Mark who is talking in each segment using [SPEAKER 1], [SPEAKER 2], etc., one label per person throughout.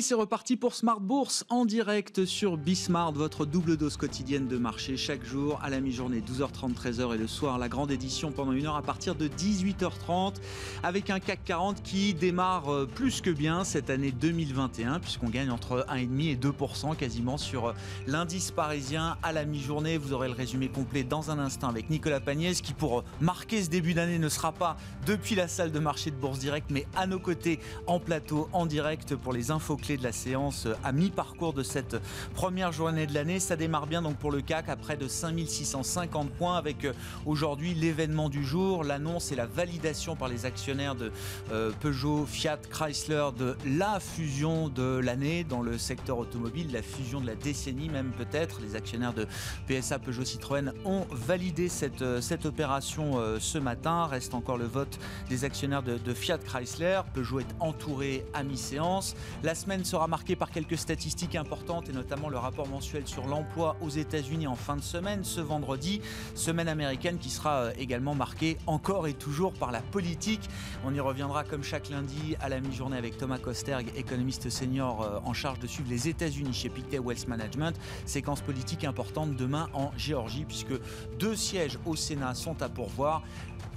[SPEAKER 1] Et c'est reparti pour Smart Bourse en direct sur Bismart, votre double dose quotidienne de marché chaque jour à la mi-journée 12h30, 13h et le soir la grande édition pendant une heure à partir de 18h30 avec un CAC 40 qui démarre euh, plus que bien cette année 2021 puisqu'on gagne entre 1,5 et 2% quasiment sur euh, l'indice parisien à la mi-journée. Vous aurez le résumé complet dans un instant avec Nicolas Pagnès qui pour euh, marquer ce début d'année ne sera pas depuis la salle de marché de Bourse Direct mais à nos côtés en plateau en direct pour les infos clés de la séance euh, à mi-parcours de cette première journée de l'année. Ça démarre bien donc pour le CAC à près de 5650 points avec euh, aujourd'hui l'événement du jour, l'annonce et la validation par les actionnaires de euh, Peugeot, Fiat, Chrysler de la fusion de l'année dans le secteur automobile, la fusion de la décennie même peut-être. Les actionnaires de PSA, Peugeot, Citroën ont validé cette, cette opération ce matin. Reste encore le vote des actionnaires de, de Fiat Chrysler. Peugeot est entouré à mi-séance. La semaine semaine sera marquée par quelques statistiques importantes et notamment le rapport mensuel sur l'emploi aux États-Unis en fin de semaine, ce vendredi, semaine américaine qui sera euh, également marquée encore et toujours par la politique. On y reviendra comme chaque lundi à la mi-journée avec Thomas Kosterg, économiste senior euh, en charge de suivre les États-Unis chez Pictet Wealth Management. Séquence politique importante demain en Géorgie puisque deux sièges au Sénat sont à pourvoir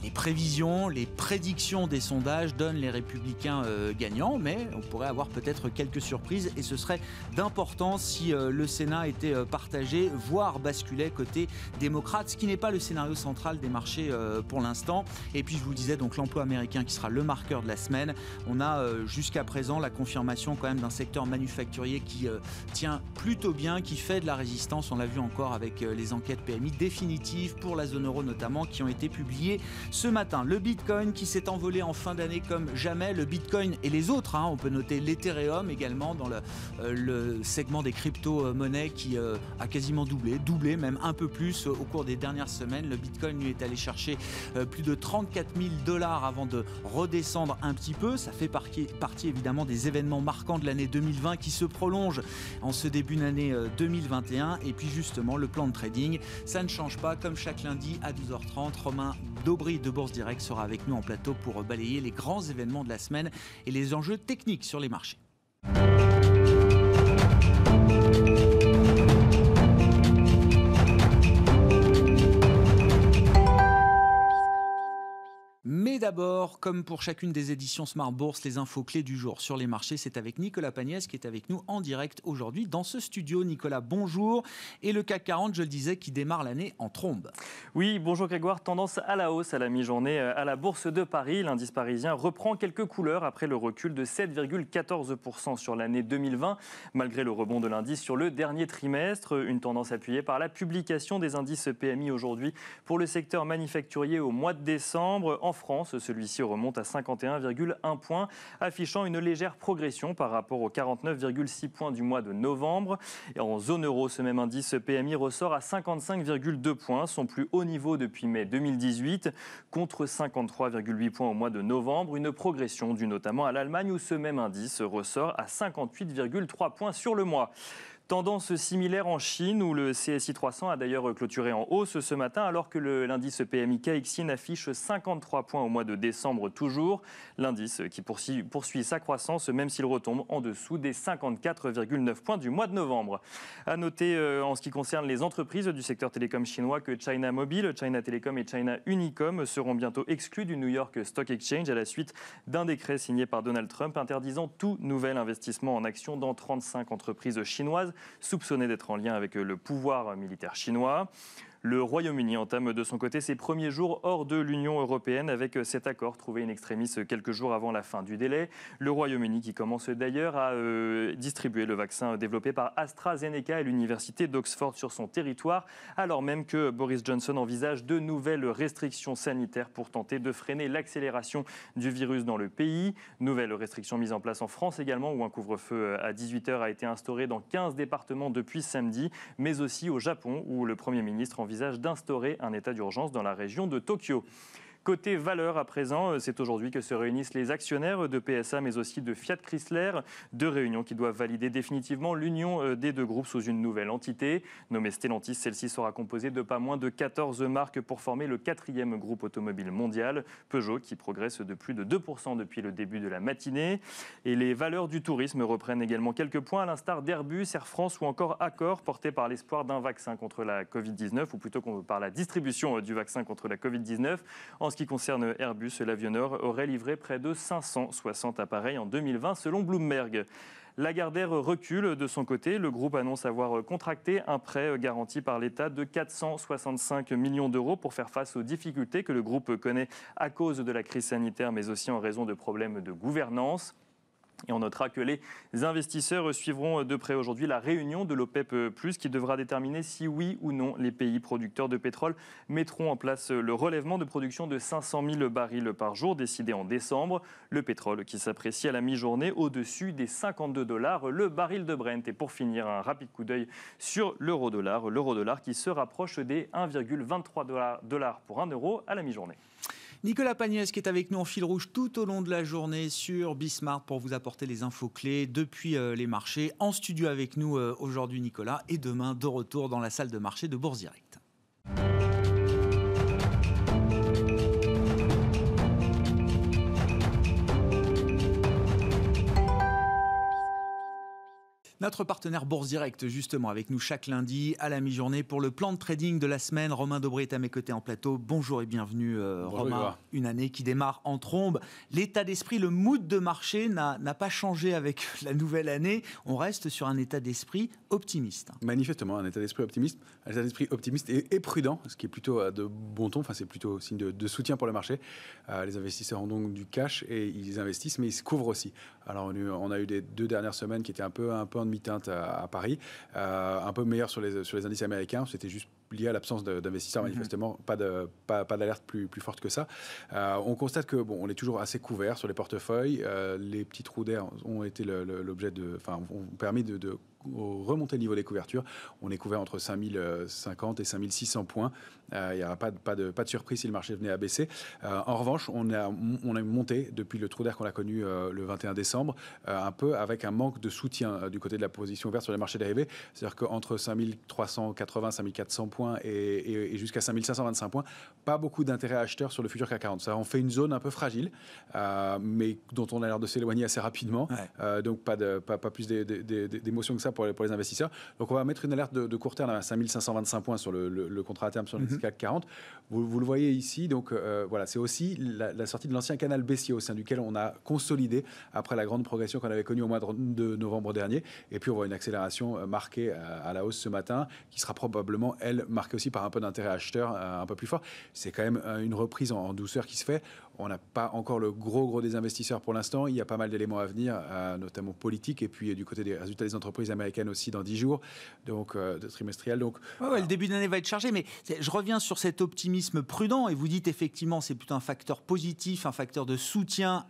[SPEAKER 1] les prévisions, les prédictions des sondages donnent les républicains euh, gagnants, mais on pourrait avoir peut-être quelques surprises et ce serait d'importance si euh, le Sénat était euh, partagé, voire basculait côté démocrate, ce qui n'est pas le scénario central des marchés pour l'instant. Et puis je vous le disais, donc l'emploi américain qui sera le marqueur de la semaine. On a jusqu'à présent la confirmation quand même d'un secteur manufacturier qui tient plutôt bien, qui fait de la résistance. On l'a vu encore avec les enquêtes PMI définitives pour la zone euro notamment qui ont été publiées ce matin, le Bitcoin qui s'est envolé en fin d'année comme jamais, le Bitcoin et les autres, hein. on peut noter l'Ethereum également dans le, euh, segment des crypto-monnaies qui euh, a quasiment doublé, doublé même un peu plus euh, au cours des dernières semaines. Le Bitcoin lui est allé chercher plus de 34 000 dollars avant de redescendre un petit peu. Ça fait partie, évidemment des événements marquants de l'année 2020 qui se prolongent en ce début d'année 2021. Et puis justement, le plan de trading, ça ne change pas comme chaque lundi à 12h30. Romain de Bourse Direct sera avec nous en plateau pour balayer les grands événements de la semaine et les enjeux techniques sur les marchés. d'abord, comme pour chacune des éditions Smart Bourse, les infos clés du jour sur les marchés, c'est avec Nicolas Pagnès qui est avec nous en direct aujourd'hui dans
[SPEAKER 2] ce studio. Nicolas, bonjour. Et le CAC 40, je le disais, qui démarre l'année en trombe. Oui, bonjour Grégoire. Tendance à la hausse à la mi-journée à la Bourse de Paris. L'indice parisien reprend quelques couleurs après le recul de 7,14% sur l'année 2020, malgré le rebond de l'indice sur le dernier trimestre. Une tendance appuyée par la publication des indices PMI aujourd'hui pour le secteur manufacturier au mois de décembre. En France, celui-ci remonte à 51,1 points, affichant une légère progression par rapport aux 49,6 points du mois de novembre. Et en zone euro, ce même indice PMI ressort à 55,2 points, son plus haut niveau depuis mai 2018, contre 53,8 points au mois de novembre. Une progression due notamment à l'Allemagne où ce même indice ressort à 58,3 points sur le mois. Tendance similaire en Chine où le CSI 300 a d'ailleurs clôturé en hausse ce matin alors que l'indice PMI KXIN affiche 53 points au mois de décembre toujours. L'indice qui poursuit, sa croissance même s'il retombe en dessous des 54,9 points du mois de novembre. A noter euh, en ce qui concerne les entreprises du secteur télécom chinois que China Mobile, China Telecom et China Unicom seront bientôt exclus du New York Stock Exchange à la suite d'un décret signé par Donald Trump interdisant tout nouvel investissement en actions dans 35 entreprises chinoises soupçonné d'être en lien avec euh, le pouvoir militaire chinois. Le Royaume-Uni entame de son côté ses premiers jours hors de l'Union européenne avec cet accord trouvé in extremis quelques jours avant la fin du délai. Le Royaume-Uni qui commence d'ailleurs à euh, distribuer le vaccin développé par AstraZeneca et l'Université d'Oxford sur son territoire, alors même que Boris Johnson envisage de nouvelles restrictions sanitaires pour tenter de freiner l'accélération du virus dans le pays. Nouvelles restrictions mises en place en France également, où un couvre-feu à 18h a été instauré dans 15 départements depuis samedi, mais aussi au Japon, où le Premier ministre envisage d'instaurer un état d'urgence dans la région de Tokyo. Côté valeur à présent, euh, c'est aujourd'hui que se réunissent les actionnaires de PSA mais aussi de Fiat Chrysler. Deux réunions qui doivent valider définitivement l'union euh, des deux groupes sous une nouvelle entité. Nommée Stellantis, celle-ci sera composée de pas moins de 14 marques pour former le quatrième groupe automobile mondial, Peugeot, qui progresse de plus de 2% depuis le début de la matinée. Et les valeurs du tourisme reprennent également quelques points, à l'instar d'Airbus, Air France ou encore Accor, portés par l'espoir d'un vaccin contre la Covid-19, ou plutôt par la distribution euh, du vaccin contre la Covid-19. En ce qui concerne Airbus, l'avionneur aurait livré près de 560 appareils en 2020 selon Bloomberg. Lagardère recule de son côté. Le groupe annonce avoir contracté un prêt garanti par l'État de 465 millions d'euros pour faire face aux difficultés que le groupe connaît à cause de la crise sanitaire, mais aussi en raison de problèmes de gouvernance. Et on notera que les investisseurs suivront de près aujourd'hui la réunion de l'OPEP, qui devra déterminer si oui ou non les pays producteurs de pétrole mettront en place le relèvement de production de 500 000 barils par jour décidé en décembre. Le pétrole qui s'apprécie à la mi-journée au-dessus des 52 dollars le baril de Brent. Et pour finir, un rapide coup d'œil sur l'euro-dollar. L'euro-dollar qui se rapproche des 1,23 dollars pour 1 euro à la mi-journée.
[SPEAKER 1] Nicolas Pagnès qui est avec nous en fil rouge tout au long de la journée sur Bismarck pour vous apporter les infos clés depuis euh, les marchés. En studio avec nous euh, aujourd'hui Nicolas et demain de retour dans la salle de marché de Bourse Direct. Notre partenaire Bourse Direct, justement, avec nous chaque lundi à la mi-journée pour le plan de trading de la semaine. Romain Dobré est à mes côtés en plateau. Bonjour et bienvenue, euh, Romain. Une année qui démarre en trombe. L'état d'esprit, le mood de marché n'a pas changé avec la nouvelle année. On reste sur un état d'esprit
[SPEAKER 3] optimiste. Manifestement, un état d'esprit optimiste. Un état d'esprit optimiste et, prudent, ce qui est plutôt euh, de bon ton. Enfin, c'est plutôt signe de, soutien pour le marché. Euh, les investisseurs ont donc du cash et ils investissent, mais ils se couvrent aussi. Alors on a eu des deux dernières semaines qui étaient un peu un peu en demi-teinte à, Paris, euh, un peu meilleur sur les, sur les indices américains. C'était juste lié à l'absence d'investisseurs, mhm. manifestement, pas d'alerte pas, pas plus, plus forte que ça. Euh, on constate que bon, on est toujours assez couvert sur les portefeuilles. Euh, les petits trous d'air ont été l'objet de, enfin, ont permis de, remonter le niveau des couvertures. On est couvert entre 5050 euh, et 5600 points. Il n'y aura pas de, pas, de, pas de surprise si le marché venait à baisser. en revanche, on a, on a monté depuis le trou d'air qu'on a connu le 21 décembre, un peu avec un manque de soutien du côté de la position ouverte sur les marchés dérivés. C'est-à-dire qu'entre 5380 5400 points, et, et, 5 jusqu'à 5525 points, pas beaucoup d'intérêt acheteur sur le futur CAC 40. Ça, on fait une zone un peu fragile, euh, mais dont on a l'air de s'éloigner assez rapidement. Euh, donc, pas, de, pas, plus d'émotion que ça pour les, pour les, investisseurs. Donc, on va mettre une alerte de, court terme à 5525 points sur le, contrat à terme sur le mm-hmm. CAC 40. Vous, le voyez ici. Donc, euh, voilà, c'est aussi la, sortie de l'ancien canal baissier au sein duquel on a consolidé après la grande progression qu'on avait connue au mois de novembre dernier. Et puis, on voit une accélération marquée à, à la hausse ce matin qui sera probablement, elle, marqué aussi par un peu d'intérêt acheteur euh, un peu plus fort. C'est quand même euh, une reprise en, douceur qui se fait. On n'a pas encore le gros gros des investisseurs pour l'instant. Il y a pas mal d'éléments à venir, euh, notamment politiques, et puis du côté des résultats des entreprises américaines aussi dans 10 jours, donc de trimestriel. Donc,
[SPEAKER 1] le début d'année va être chargé, mais je reviens sur cet optimisme prudent. Et vous dites effectivement, c'est plutôt un facteur positif, un facteur de soutien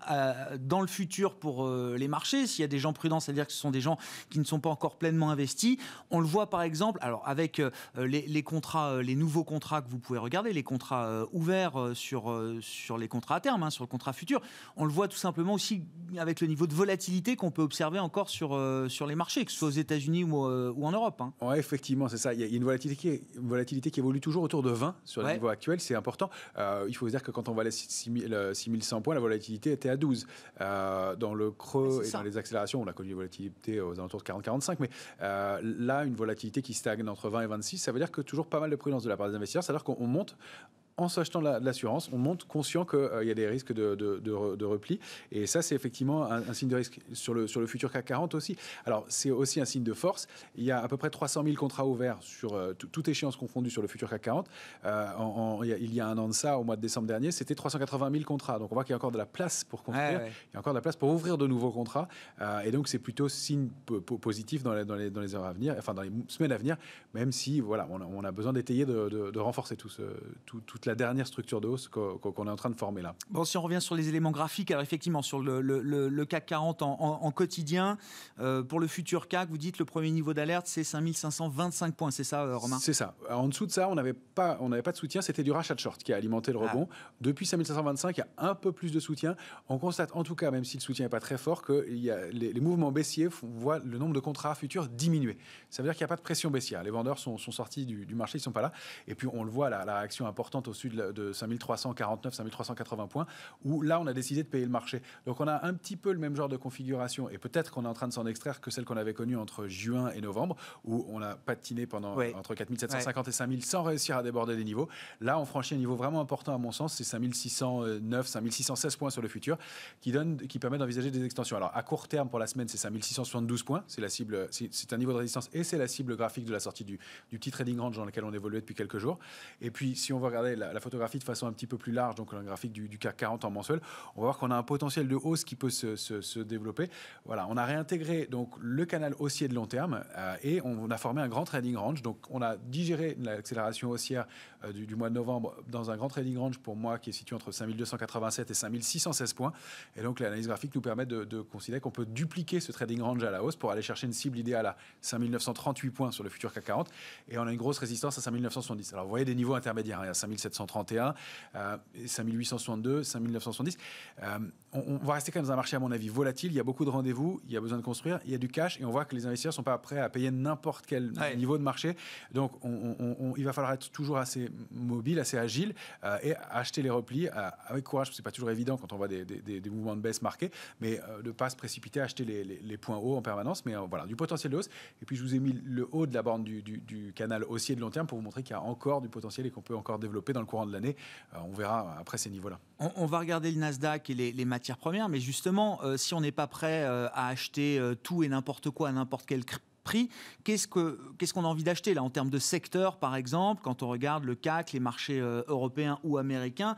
[SPEAKER 1] dans le futur pour les marchés. S'il y a des gens prudents, c'est-à-dire que ce sont des gens qui ne sont pas encore pleinement investis. On le voit par exemple, alors avec les, les contrats, euh, les nouveaux contrats que vous pouvez regarder, les contrats euh, ouverts euh, sur, sur les contrats à terme, hein, sur le contrat futur, on le voit tout simplement aussi avec le niveau de volatilité qu'on peut observer encore sur, sur les marchés, que ce soit aux États-Unis ou, en
[SPEAKER 3] Europe. Hein. Oui, effectivement, c'est ça. Il y a une volatilité, qui, volatilité qui évolue toujours autour de 20 sur le niveau actuel, c'est important. il faut dire que quand on va à 6100 points, la volatilité était à 12. dans le creux et dans les accélérations, on a connu une volatilité aux alentours de 40-45, mais là, une volatilité qui stagne entre 20 et 26, ça veut dire que toujours pas mal de prudence de la part des investisseurs, c'est-à-dire qu'on monte en s'achetant l'assurance, on monte conscient qu'il euh, y a des risques de, repli. Et ça, c'est effectivement un, signe de risque sur le, sur le futur CAC 40 aussi. Alors, c'est aussi un signe de force. Il y a à peu près 300 000 contrats ouverts sur euh, toute échéance confondue sur le futur CAC 40. Euh, il y a un an de ça, au mois de décembre dernier, c'était 380 000 contrats. Donc, on voit qu'il y a encore de la place pour construire. Il y a encore de la place pour ouvrir de nouveaux contrats. et donc, c'est plutôt signe positif dans les, dans, les, heures à venir, enfin, dans les semaines à venir, même si, voilà, on a, besoin d'étayer, de, renforcer tout ce, tout, tout la dernière structure de hausse qu'on est en train de former là.
[SPEAKER 1] Bon, si on revient sur les éléments graphiques, alors effectivement, sur le, CAC 40 en, en, quotidien, euh, pour le futur CAC, vous dites le premier niveau d'alerte, c'est 5525 points, c'est ça, euh, Romain C'est ça.
[SPEAKER 3] en dessous de ça, on n'avait pas, on pas de soutien, c'était du rachat de short qui a alimenté le ah. rebond. Depuis 5525, il y a un peu plus de soutien. On constate, en tout cas, même si le soutien n'est pas très fort, que y a les, mouvements baissiers voient le nombre de contrats futurs diminuer. Ça veut dire qu'il n'y a pas de pression baissière. Les vendeurs sont, sortis du, marché, ils ne sont pas là. Et puis, on le voit, la, la réaction importante au au-dessus de, de 5349, 5380 points, où là, on a décidé de payer le marché. Donc on a un petit peu le même genre de configuration, et peut-être qu'on est en train de s'en extraire que celle qu'on avait connue entre juin et novembre, où on a patiné pendant entre 4750 et 5000 sans réussir à déborder les niveaux. Là, on franchit un niveau vraiment important à mon sens, c'est 5609, 5616 points sur le futur, qui, donne, qui permet d'envisager des extensions. Alors à court terme, pour la semaine, c'est 5672 points, c'est la cible, c'est un niveau de résistance et c'est la cible graphique de la sortie du, du petit trading range dans lequel on évoluait depuis quelques jours. Et puis si on va regarder la, photographie de façon un petit peu plus large, donc un graphique du, du CAC 40 en mensuel, on va voir qu'on a un potentiel de hausse qui peut se, se, développer. Voilà, on a réintégré donc le canal haussier de long terme euh, et on, a formé un grand trading range. Donc on a digéré l'accélération haussière euh, du, mois de novembre dans un grand trading range pour moi qui est situé entre 5287 et 5616 points. Et donc l'analyse graphique nous permet de, considérer qu'on peut dupliquer ce trading range à la hausse pour aller chercher une cible idéale à 5938 points sur le futur CAC 40 et on a une grosse résistance à 5970. Alors vous voyez des niveaux intermédiaires, à hein. 5700 131, 5862, 5970. on, va rester quand même dans un marché, à mon avis, volatile. Il y a beaucoup de rendez-vous, il y a besoin de construire, il y a du cash et on voit que les investisseurs ne sont pas prêts à payer n'importe quel niveau de marché. Donc, il va falloir être toujours assez mobile, assez agile euh, et acheter les replis euh, avec courage. Ce n'est pas toujours évident quand on voit des, mouvements de baisse marqués, mais euh, de ne pas se précipiter à acheter les, points hauts en permanence. Mais voilà, du potentiel de hausse. Et puis, je vous ai mis le haut de la borne du, du canal haussier de long terme pour vous montrer qu'il y a encore du potentiel et qu'on peut encore développer dans courant de l'année. Euh, on verra après ces niveaux-là.
[SPEAKER 1] On, va regarder le Nasdaq et les, matières premières, mais justement, euh, si on n'est pas prêt euh, à acheter tout et n'importe quoi à n'importe quel prix. Qu'est-ce qu'on a envie d'acheter là en termes de secteur, par exemple, quand on regarde le CAC, les marchés européens ou américains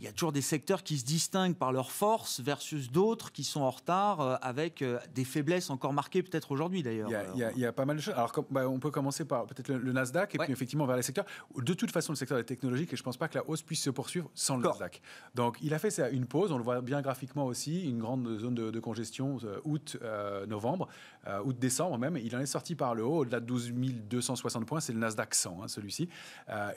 [SPEAKER 1] il y a toujours des secteurs qui se distinguent par leur force versus d'autres qui
[SPEAKER 3] sont en retard euh, avec euh, des faiblesses encore marquées peut-être aujourd'hui d'ailleurs. Il, y, a euh, pas mal de choses. Alors bah, on peut commencer par peut-être le, Nasdaq et puis effectivement vers les secteurs. De toute façon, le secteur est technologique et je ne pense pas que la hausse puisse se poursuivre sans le Nasdaq. Donc il a fait une pause, on le voit bien graphiquement aussi, une grande zone de, congestion août-novembre, août-décembre même. Il en est sorti par le haut, au-delà de 12 260 points, c'est le Nasdaq 100 hein, celui-ci.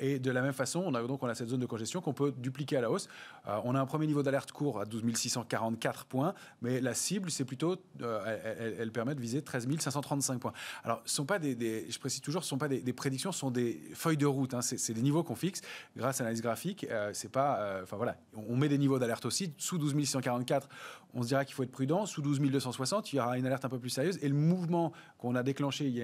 [SPEAKER 3] et de la même façon, on a, donc on a cette zone de congestion qu'on peut dupliquer à la hausse. Euh, on a un premier niveau d'alerte court à 12 644 points, mais la cible, c'est plutôt, euh, elle, permet de viser 13 535 points. Alors, ce sont pas des, je précise toujours, ce sont pas des, prédictions, ce sont des feuilles de route. Hein. c'est des niveaux qu'on fixe grâce à l'analyse graphique. Euh, c'est pas, enfin voilà, on, met des niveaux d'alerte aussi. Sous 12 644, on se dira qu'il faut être prudent. Sous 12 260, il y aura une alerte un peu plus sérieuse. Et le mouvement qu'on a déclenché il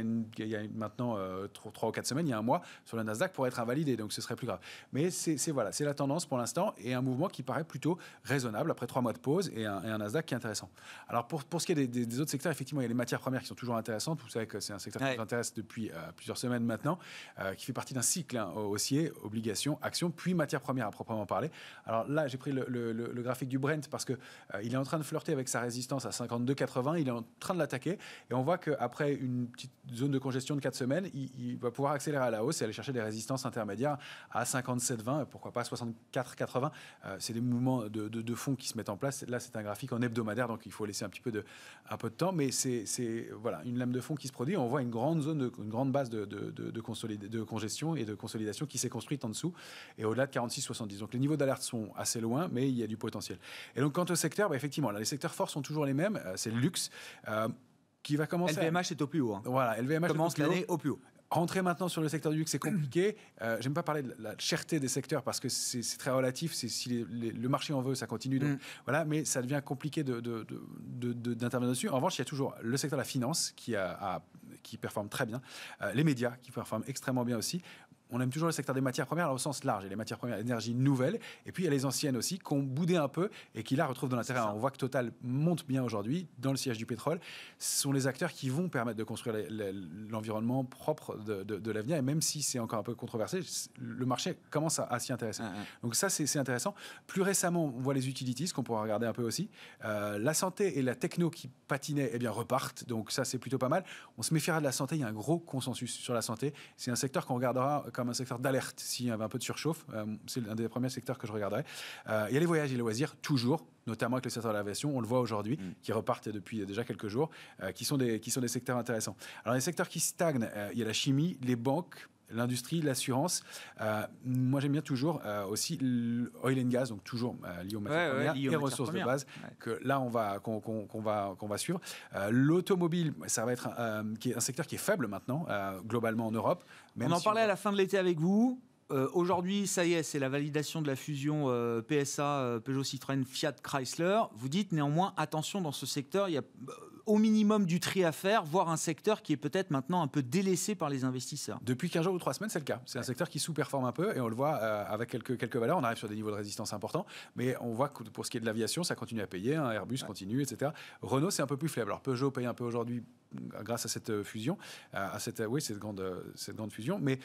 [SPEAKER 3] y a, maintenant 3, ou 4 semaines, il y a un mois, sur le Nasdaq pourrait être invalidé, donc ce serait plus grave. Mais c'est voilà, c'est la tendance pour l'instant. Et un mouvement qui paraît plutôt raisonnable après trois mois de pause et un, Nasdaq qui est intéressant. Alors pour, pour ce qui est des, autres secteurs, effectivement, il y a les matières premières qui sont toujours intéressantes. Vous savez que c'est un secteur qui nous intéresse depuis euh, plusieurs semaines maintenant, euh, qui fait partie d'un cycle hein, haussier, obligations, actions, puis matières premières à proprement parler. Alors là, j'ai pris le, graphique du Brent parce que euh, il est en train de flirter avec sa résistance à 52,80. Il est en train de l'attaquer et on voit qu'après une petite zone de congestion de quatre semaines, il, il va pouvoir accélérer à la hausse et aller chercher des résistances intermédiaires à 57,20, pourquoi pas 64,80. Euh, c'est des mouvements de, fond qui se mettent en place. Là, c'est un graphique en hebdomadaire, donc il faut laisser un petit peu de, un peu de temps, mais c'est voilà, une lame de fond qui se produit. On voit une grande zone, une grande base de, de, congestion et de consolidation qui s'est construite en dessous et au-delà de 46-70. Donc les niveaux d'alerte sont assez loin, mais il y a du potentiel. Et donc quant au secteur, bah, effectivement, les secteurs forts sont toujours les mêmes. Euh, c'est le luxe. Euh, qui va commencer. LVMH est au plus haut. Hein. Voilà, LVMH commence l'année au plus haut. Rentrer maintenant sur le secteur du luxe, c'est compliqué. Euh, j'aime pas parler de la cherté des secteurs parce que c'est très relatif. si le marché en veut, ça continue. Donc, mm. voilà, mais ça devient compliqué d'intervenir dessus. En revanche, il y a toujours le secteur de la finance qui, performe très bien, euh, les médias qui performent extrêmement bien aussi on aime toujours le secteur des matières premières au sens large, et les matières premières, l'énergie nouvelle. et puis il y a les anciennes aussi, qu'on boudait un peu et qui la retrouvent dans l'intérêt. On voit que Total monte bien aujourd'hui dans le siège du pétrole. Ce sont les acteurs qui vont permettre de construire l'environnement propre de, l'avenir, et même si c'est encore un peu controversé, le marché commence à, s'y intéresser. Ah, ah. Donc ça, c'est intéressant. Plus récemment, on voit les utilities, qu'on pourra regarder un peu aussi. Euh, la santé et la techno qui patinaient, eh bien, repartent, donc ça, c'est plutôt pas mal. On se méfiera de la santé, il y a un gros consensus sur la santé. C'est un secteur qu'on regardera un secteur d'alerte s'il y avait un peu de surchauffe. Euh, c'est l'un des premiers secteurs que je regarderai. Euh, il y a les voyages et les loisirs, toujours, notamment avec le secteur de l'aviation. On le voit aujourd'hui, mm. qui repartent depuis déjà quelques jours, euh, qui, sont des, qui sont des secteurs intéressants. Alors, les secteurs qui stagnent, il y a la chimie, les banques, l'industrie, l'assurance. Euh, moi, j'aime bien toujours euh, aussi oil and gas, donc toujours euh, lié aux ressources de base, que là, on va, qu'on, va, qu'on va suivre. L'automobile, ça va être un, qui est un secteur qui est faible maintenant, globalement en Europe. on en parlait à la fin
[SPEAKER 1] de l'été avec vous.
[SPEAKER 3] aujourd'hui, ça y est, c'est la validation
[SPEAKER 1] de la fusion PSA, Peugeot Citroën, Fiat Chrysler. Vous dites néanmoins, attention, dans ce secteur, il y a au minimum du tri à faire, voire un secteur qui est peut-être maintenant un peu délaissé
[SPEAKER 3] par les investisseurs. Depuis 15 jours ou 3 semaines, c'est le cas. C'est un secteur qui sous-performe un peu et on le voit euh, avec quelques, quelques valeurs. On arrive sur des niveaux de résistance importants, mais on voit que pour ce qui est de l'aviation, ça continue à payer. Hein, Airbus continue, etc. Renault, c'est un peu plus faible. Alors Peugeot paye un peu aujourd'hui grâce à cette euh, fusion, euh, à cette, oui, cette grande, cette grande fusion, mais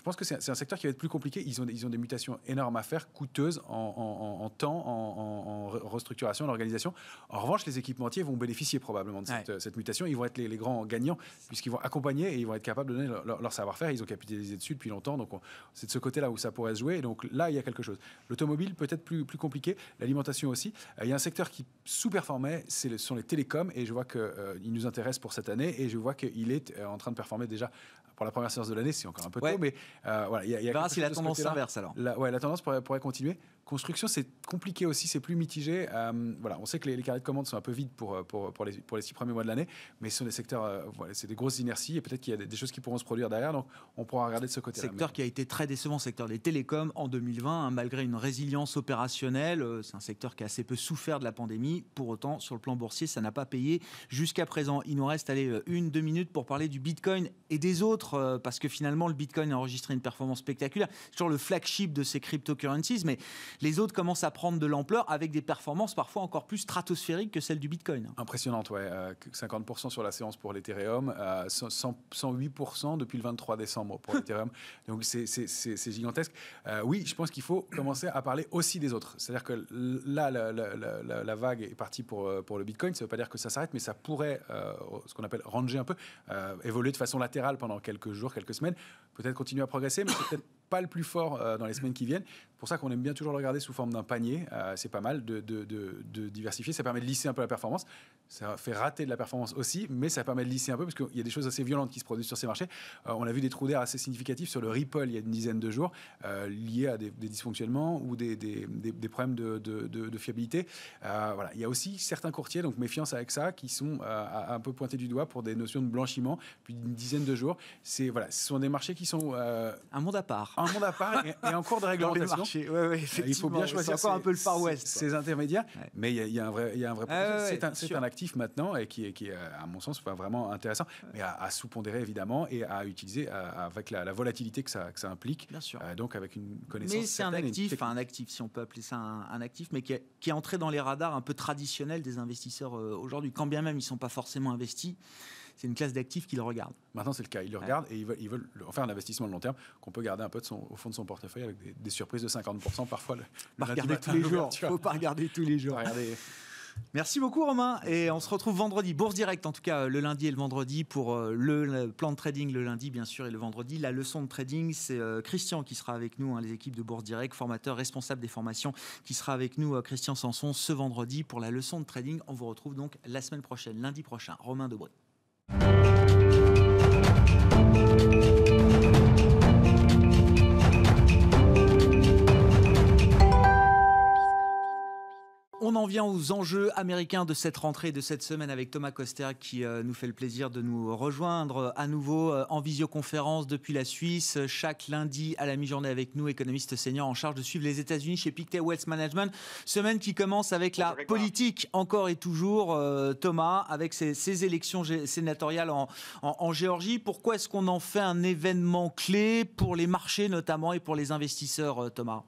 [SPEAKER 3] je pense que c'est un secteur qui va être plus compliqué. Ils ont, des mutations énormes à faire, coûteuses en, temps, en, restructuration, en organisation. En revanche, les équipementiers vont bénéficier probablement de cette, mutation. Ils vont être les, grands gagnants puisqu'ils vont accompagner et ils vont être capables de donner leur, savoir-faire. Ils ont capitalisé dessus depuis longtemps. Donc, c'est de ce côté-là où ça pourrait se jouer. donc, là, il y a quelque chose. L'automobile, peut-être plus, plus compliqué. L'alimentation aussi. Euh, il y a un secteur qui sous-performait, ce sont les télécoms. Et je vois qu'il euh, nous intéresse pour cette année. Et je vois qu'il est euh, en train de performer déjà pour la première séance de l'année, c'est encore un peu tôt, mais euh, voilà. Y a, y a verra bah, si la tendance s'inverse alors. La, ouais, la tendance pourrait, pourrait continuer. Construction, c'est compliqué aussi, c'est plus mitigé. Euh, voilà, on sait que les, les, de commandes sont un peu vides euh, pour, pour, les, pour les six premiers mois de l'année, mais ce sont des secteurs, euh, voilà, c'est des grosses inerties et peut-être qu'il y a des, choses qui pourront se produire derrière, donc on pourra regarder de ce côté-là. Secteur qui a été très décevant, secteur des télécoms en
[SPEAKER 1] 2020, hein, malgré une résilience opérationnelle, c'est un secteur qui a assez peu souffert de la pandémie. Pour autant, sur le plan boursier, ça n'a pas payé jusqu'à présent. Il nous reste, allez, une, deux minutes pour parler du Bitcoin et des autres, parce que finalement, le Bitcoin a enregistré une performance spectaculaire sur le flagship de ces cryptocurrencies, mais les autres commencent à prendre de l'ampleur avec des performances parfois encore plus stratosphériques que
[SPEAKER 3] celles du Bitcoin. Impressionnante, ouais. 50% euh, sur la séance pour l'Ethereum, 108% euh, depuis le 23 décembre pour l'Ethereum. Donc c'est gigantesque. Euh, oui, je pense qu'il faut commencer à parler aussi des autres. C'est-à-dire que là, la, vague est partie pour, le Bitcoin. Ça ne veut pas dire que ça s'arrête, mais ça pourrait, ce qu'on appelle ranger un peu, évoluer de façon latérale pendant quelques jours, quelques semaines. Peut-être continuer à progresser, mais peut-être pas le plus fort euh, dans les semaines qui viennent. pour ça qu'on aime bien toujours le regarder sous forme d'un panier. Euh, c'est pas mal de, diversifier. Ça permet de lisser un peu la performance. Ça fait rater de la performance aussi, mais ça permet de lisser un peu parce qu'il y a des choses assez violentes qui se produisent sur ces marchés. Euh, on a vu des trous d'air assez significatifs sur le Ripple il y a une dizaine de jours, liés à des, dysfonctionnements ou des, problèmes de, fiabilité. voilà. Il y a aussi certains courtiers, donc méfiance avec ça, qui sont un peu pointés du doigt pour des notions de blanchiment depuis une dizaine de jours. C'est voilà, ce sont des marchés qui sont un monde à part un monde à part et, en cours de réglementation. Ah, il faut bien choisir. encore un peu le Far West. Ces intermédiaires. Mais il y, a un vrai, il y a un vrai ah, c'est un, actif maintenant et qui, est, qui est, à mon sens, vraiment intéressant, mais à, sous-pondérer évidemment et à utiliser avec la, volatilité que ça, implique. Bien sûr. Euh, donc avec une connaissance. Mais c'est un
[SPEAKER 1] actif, enfin, un actif, si on peut appeler ça un, actif, mais qui est, entré dans les radars un peu traditionnels des
[SPEAKER 3] investisseurs euh, aujourd'hui. Quand bien même ils ne sont pas forcément investis c'est une classe d'actifs qu'ils regarde. Maintenant, c'est le cas. Ils le regardent et ils veulent, en faire un investissement de long terme qu'on peut garder un peu de son, au fond de son portefeuille avec des, surprises de 50% parfois. Le, tous les jours. Il ne faut pas regarder tous les jours. Merci beaucoup
[SPEAKER 1] Romain et on se retrouve vendredi, Bourse Direct en tout cas euh, le lundi et le vendredi pour euh, le plan de trading le lundi bien sûr et le vendredi. La leçon de trading c'est euh, Christian qui sera avec nous, hein, les équipes de Bourse Direct, formateur responsable des formations qui sera avec nous, Christian Sanson ce vendredi pour la leçon de trading. On vous retrouve donc la semaine prochaine, lundi prochain. Romain Debré. On en vient aux enjeux américains de cette rentrée, de cette semaine, avec Thomas Coster qui euh, nous fait le plaisir de nous rejoindre euh, à nouveau euh, en visioconférence depuis la Suisse, chaque lundi à la mi-journée avec nous, économiste senior en charge de suivre les États-Unis chez Pictet Wealth Management. Semaine qui commence avec la politique, encore et toujours, Thomas, avec ses élections sénatoriales en Géorgie. Pourquoi est-ce qu'on en fait un événement clé pour les marchés notamment et pour les investisseurs, Thomas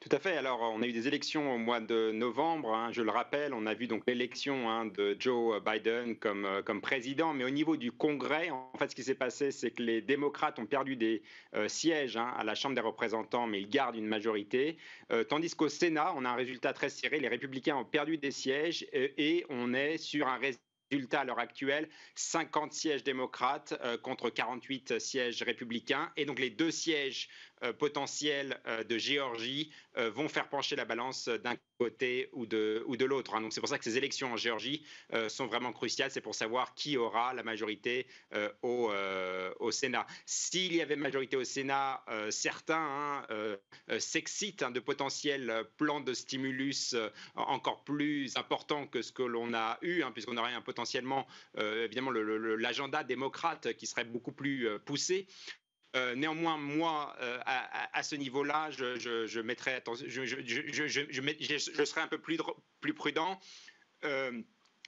[SPEAKER 4] tout à fait. Alors, on a eu des élections au mois de novembre. Hein. je le rappelle, on a vu donc l'élection hein, de Joe Biden euh, comme, président. Mais au niveau du Congrès, en fait, ce qui s'est passé, c'est que les démocrates ont perdu des euh, sièges hein, à la Chambre des représentants, mais ils gardent une majorité. Euh, tandis qu'au Sénat, on a un résultat très serré. Les républicains ont perdu des sièges et, on est sur un résultat à l'heure actuelle, 50 sièges démocrates contre 48 sièges républicains. Et donc les deux sièges euh, potentiels euh, de Géorgie euh, vont faire pencher la balance d'un côté ou de, ou de l'autre. Hein. Donc c'est pour ça que ces élections en Géorgie sont vraiment cruciales, c'est pour savoir qui aura la majorité au, Sénat. S'il y avait majorité au Sénat, certains hein, s'excitent hein, de potentiels plans de stimulus encore plus importants que ce que l'on a eu, puisqu'on aurait un potentiellement évidemment l'agenda démocrate qui serait beaucoup plus poussé. Euh, néanmoins, moi, euh, à, ce niveau-là, je, serai je, un peu plus, prudent. Euh,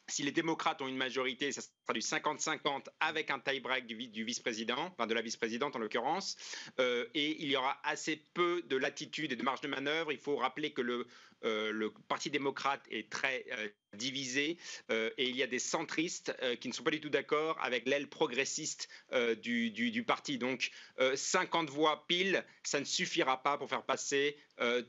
[SPEAKER 4] si les démocrates ont une majorité, ça sera du 50-50 avec un tie-break du, vice-président, enfin de la vice-présidente en l'occurrence, et il y aura assez peu de latitude et de marge de manœuvre. Il faut rappeler que le, euh, le Parti démocrate est très euh, divisé euh, et il y a des centristes qui ne sont pas du tout d'accord avec l'aile progressiste du, parti. Donc 50 voix pile, ça ne suffira pas pour faire passer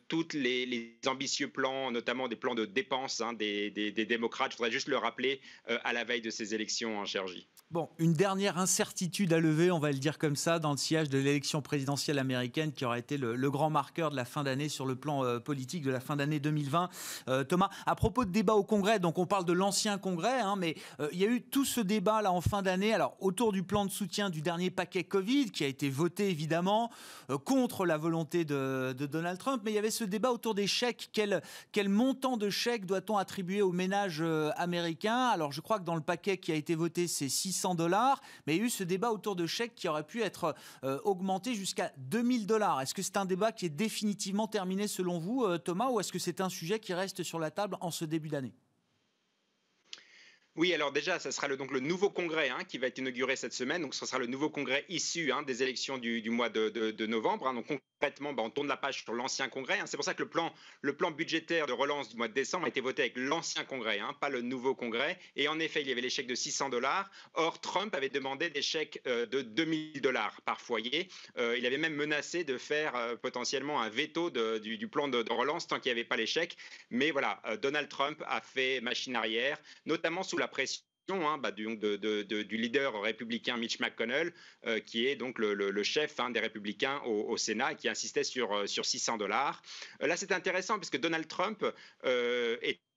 [SPEAKER 4] tous les, ambitieux plans, notamment des plans de dépenses hein, des, démocrates. Je voudrais juste le rappeler à la veille de ces élections en Géorgie
[SPEAKER 1] une dernière incertitude à lever, on va le dire comme ça, dans le siège de l'élection présidentielle américaine qui aura été le, grand marqueur de la fin d'année sur le plan euh, politique de la fin d'année 2020. Euh, Thomas, à propos de débat au Congrès, donc on parle de l'ancien Congrès, hein, mais euh, il y a eu tout ce débat là en fin d'année, alors autour du plan de soutien du dernier paquet Covid qui a été voté évidemment contre la volonté de, Donald Trump, mais il y avait ce débat autour des chèques. Quel, quel montant de chèques doit-on attribuer aux ménages américains Alors je crois que dans le paquet qui a été voté, c'est 600 dollars, mais il y a eu ce débat autour de chèques qui aurait pu être euh, augmenté jusqu'à 2000 dollars. Est-ce que c'est un débat qui est définitivement terminé selon vous, euh, Thomas, ou est-ce que c'est un sujet qui reste sur la table en ce début d'année
[SPEAKER 4] oui, alors déjà, ça sera le, donc le nouveau congrès hein, qui va être inauguré cette semaine. Donc, ce sera le nouveau congrès issu hein, des élections du, mois de, novembre. Hein. Donc, concrètement, bah, on tourne la page sur l'ancien congrès. C'est pour ça que le plan, le plan budgétaire de relance du mois de décembre a été voté avec l'ancien congrès, pas le nouveau congrès. Et en effet, il y avait l'échec de 600 dollars. Or, Trump avait demandé des chèques euh, de 2000 dollars par foyer. Euh, il avait même menacé de faire euh, potentiellement un veto du, du, plan de, relance tant qu'il n'y avait pas l'échec Mais voilà, Donald Trump a fait machine arrière, notamment sous la la pression hein, bah, du, leader républicain Mitch McConnell, euh, qui est donc le, chef hein, des républicains au, Sénat et qui insistait sur, euh, sur 600 dollars. Euh, là, c'est intéressant parce que Donald Trump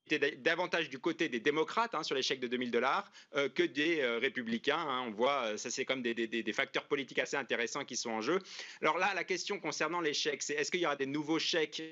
[SPEAKER 4] était davantage du côté des démocrates hein, sur l'échec de 2000 dollars que des républicains. Hein. on voit, ça c'est comme des, facteurs politiques assez intéressants qui sont en jeu. Alors là, la question concernant l'échec, c'est est-ce qu'il y aura des nouveaux chèques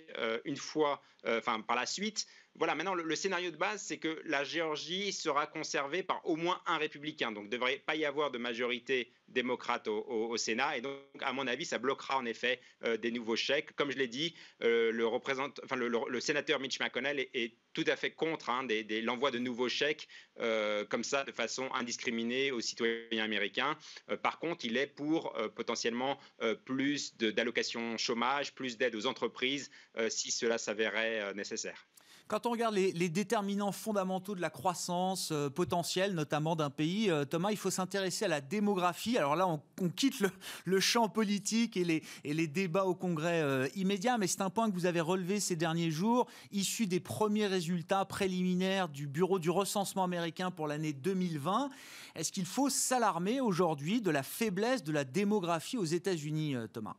[SPEAKER 4] une fois, enfin par la suite voilà, maintenant, le, scénario de base, c'est que la Géorgie sera conservée par au moins un républicain. Donc, il ne devrait pas y avoir de majorité démocrate au, Sénat. Et donc, à mon avis, ça bloquera en effet euh, des nouveaux chèques. Comme je l'ai dit, euh, le, sénateur Mitch McConnell est, tout à fait contre hein, l'envoi de nouveaux chèques euh, comme ça, de façon indiscriminée aux citoyens américains. par contre, il est pour potentiellement plus d'allocations chômage, plus d'aide aux entreprises si cela s'avérait nécessaire.
[SPEAKER 1] Quand on regarde les, déterminants fondamentaux de la croissance euh, potentielle, notamment d'un pays, euh, Thomas, il faut s'intéresser à la démographie. Alors là, on, quitte le, champ politique et les, débats au Congrès euh, immédiat. mais c'est un point que vous avez relevé ces derniers jours, issu des premiers résultats préliminaires du Bureau du recensement américain pour l'année 2020. Est-ce qu'il faut s'alarmer aujourd'hui de la faiblesse de la démographie aux États-Unis, Thomas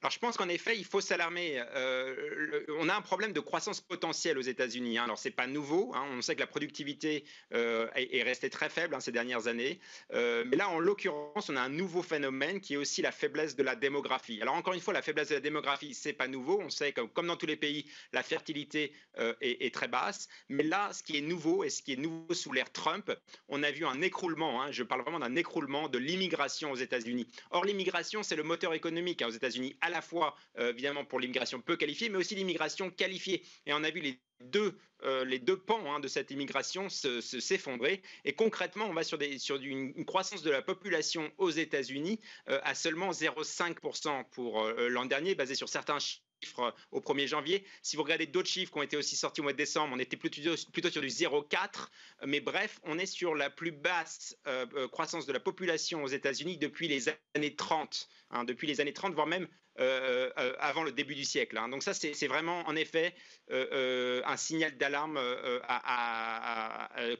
[SPEAKER 4] alors je pense qu'en effet, il faut s'alarmer. Euh, on a un problème de croissance potentielle aux États-Unis. Hein. Alors c'est pas nouveau. Hein. On sait que la productivité euh, est, restée très faible hein, ces dernières années. Euh, mais là, en l'occurrence, on a un nouveau phénomène qui est aussi la faiblesse de la démographie. Alors encore une fois, la faiblesse de la démographie, c'est pas nouveau. On sait que comme dans tous les pays, la fertilité est, est, très basse. Mais là, ce qui est nouveau et ce qui est nouveau sous l'ère Trump, on a vu un écroulement. Hein. Je parle vraiment d'un écroulement de l'immigration aux États-Unis. Or l'immigration, c'est le moteur économique aux États-Unis à la fois euh, évidemment pour l'immigration peu qualifiée, mais aussi l'immigration qualifiée. Et on a vu les deux, euh, les deux pans hein, de cette immigration se, s'effondrer. Et concrètement, on va sur, des, sur une, croissance de la population aux États-Unis euh, à seulement 0,5% pour l'an dernier, basé sur certains chiffres au 1er janvier. Si vous regardez d'autres chiffres qui ont été aussi sortis au mois de décembre, on était plutôt, plutôt sur du 0,4. Mais bref, on est sur la plus basse croissance de la population aux États-Unis depuis les années 30, hein, depuis les années 30, voire même euh, euh, avant le début du siècle. Hein. Donc ça, c'est vraiment, en effet, euh, un signal d'alarme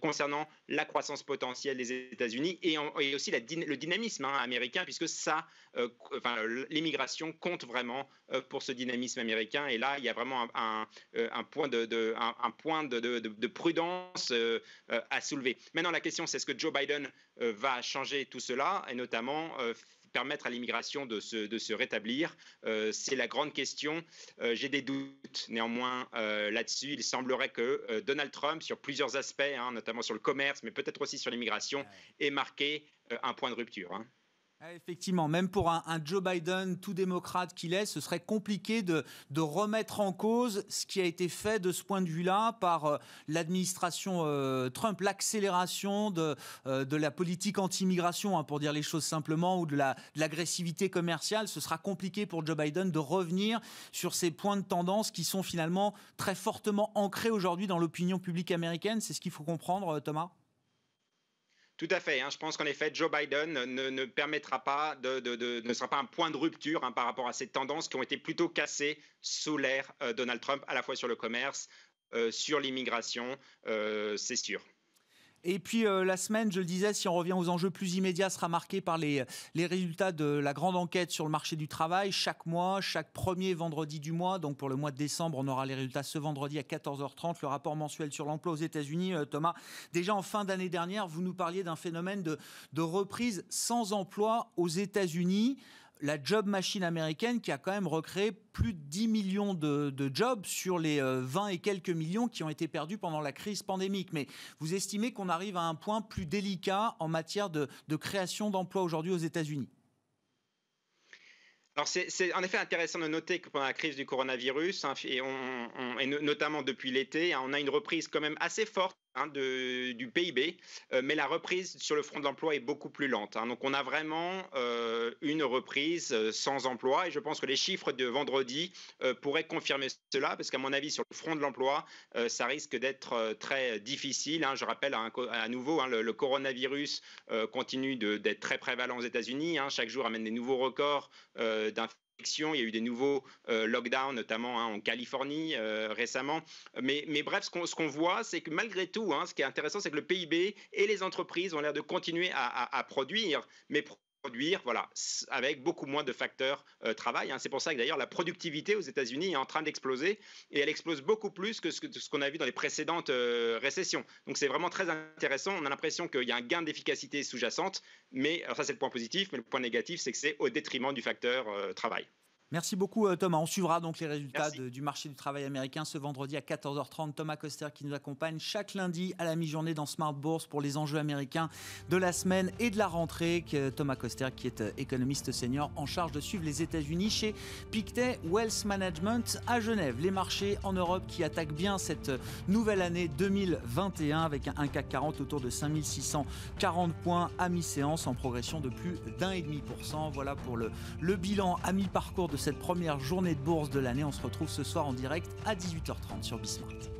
[SPEAKER 4] concernant la croissance potentielle des États-Unis et, aussi la, le dynamisme hein, américain, puisque ça, enfin, l'immigration compte vraiment pour ce dynamisme américain. Et là, il y a vraiment un, point, de, un, point de, de prudence à soulever. Maintenant, la question, c'est est-ce que Joe Biden va changer tout cela, et notamment permettre à l'immigration de se, rétablir. Euh, c'est la grande question. Euh, j'ai des doutes néanmoins euh, là-dessus. Il semblerait que Donald Trump, sur plusieurs aspects, hein, notamment sur le commerce, mais peut-être aussi sur l'immigration, ait marqué un point de rupture. Hein.
[SPEAKER 1] Effectivement, même pour un, Joe Biden, tout démocrate qu'il est, ce serait compliqué de, remettre en cause ce qui a été fait de ce point de vue-là par euh, l'administration euh, Trump, l'accélération euh, de, la politique anti-immigration, hein, pour dire les choses simplement, ou de l'agressivité commerciale. Ce sera compliqué pour Joe Biden de revenir sur ces points de tendance qui sont finalement très fortement ancrés aujourd'hui dans l'opinion publique américaine. C'est ce qu'il faut comprendre, Thomas
[SPEAKER 4] tout à fait. Hein. Je pense qu'en effet, Joe Biden ne, permettra pas, de, ne sera pas un point de rupture hein, par rapport à ces tendances qui ont été plutôt cassées sous l'ère euh, Donald Trump, à la fois sur le commerce, euh, sur l'immigration, euh, c'est sûr.
[SPEAKER 1] Et puis euh, la semaine, je le disais, si on revient aux enjeux plus immédiats, sera marquée par les, résultats de la grande enquête sur le marché du travail. Chaque mois, chaque premier vendredi du mois, donc pour le mois de décembre, on aura les résultats ce vendredi à 14h30, le rapport mensuel sur l'emploi aux États-Unis. Euh, Thomas, déjà en fin d'année dernière, vous nous parliez d'un phénomène de, de reprise sans emploi aux États-Unis la job machine américaine qui a quand même recréé plus de 10 millions de, jobs sur les 20 euh, et quelques millions qui ont été perdus pendant la crise pandémique. Mais vous estimez qu'on arrive à un point plus délicat en matière de, création d'emplois aujourd'hui aux États-Unis
[SPEAKER 4] alors c'est en effet intéressant de noter que pendant la crise du coronavirus, hein, et, notamment depuis l'été, hein, on a une reprise quand même assez forte Hein, de, du PIB, euh, mais la reprise sur le front de l'emploi est beaucoup plus lente. Hein. Donc on a vraiment euh, une reprise euh, sans emploi et je pense que les chiffres de vendredi pourraient confirmer cela parce qu'à mon avis sur le front de l'emploi, ça risque d'être très difficile. Hein. Je rappelle à, nouveau, le, coronavirus continue d'être très prévalent aux États-Unis. Chaque jour amène des nouveaux records d'infection il y a eu des nouveaux euh, lockdowns, notamment hein, en Californie euh, récemment. Mais, mais, bref, ce qu'on voit, c'est que malgré tout, hein, ce qui est intéressant, c'est que le PIB et les entreprises ont l'air de continuer à, produire, mais produire, voilà, avec beaucoup moins de facteurs euh, travail. Hein. C'est pour ça que d'ailleurs la productivité aux États-Unis est en train d'exploser et elle explose beaucoup plus que ce, qu'on a vu dans les précédentes euh, récessions. Donc c'est vraiment très intéressant. On a l'impression qu'il y a un gain d'efficacité sous-jacente, mais ça c'est le point positif, mais le point négatif c'est que c'est au détriment du facteur euh, travail.
[SPEAKER 1] Merci beaucoup euh, Thomas. On suivra donc les résultats du marché du travail américain ce vendredi à 14h30. Thomas Coster qui nous accompagne chaque lundi à la mi-journée dans Smart Bourse pour les enjeux américains de la semaine et de la rentrée. Thomas Coster qui est euh, économiste senior en charge de suivre les États-Unis chez Pictet Wealth Management à Genève. Les marchés en Europe qui attaquent bien cette euh, nouvelle année 2021 avec un CAC 40 autour de 5640 points à mi-séance en progression de plus d'un et demi pour cent. Voilà pour le, le bilan à mi-parcours de cette première journée de bourse de l'année. On se retrouve ce soir en direct à 18h30 sur Bismart.